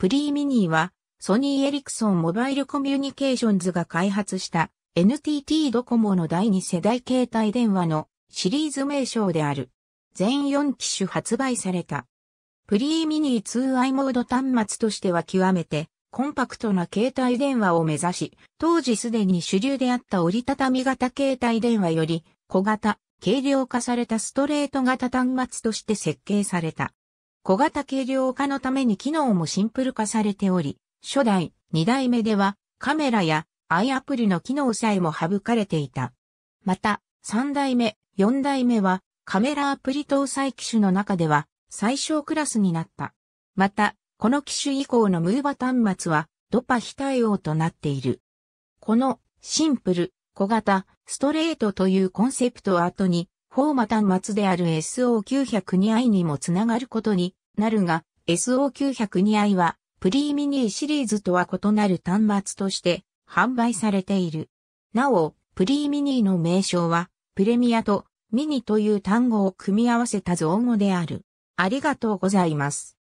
プリーミニーは、ソニー・エリクソン・モバイル・コミュニケーションズが開発した NTT ドコモの第2世代携帯電話のシリーズ名称である。全4機種発売された。プリーミニー 2i モード端末としては極めてコンパクトな携帯電話を目指し、当時すでに主流であった折りたたみ型携帯電話より小型、軽量化されたストレート型端末として設計された。小型軽量化のために機能もシンプル化されており、初代、二代目ではカメラや i アプリの機能さえも省かれていた。また、三代目、四代目はカメラアプリ搭載機種の中では最小クラスになった。また、この機種以降のムーバ端末はドパ非対応となっている。このシンプル、小型、ストレートというコンセプトを後にフォーマ端末である SO902i にもつながることになるが、SO902i はプリーミニーシリーズとは異なる端末として販売されている。なお、プリーミニーの名称は、プレミアとミニという単語を組み合わせた造語である。ありがとうございます。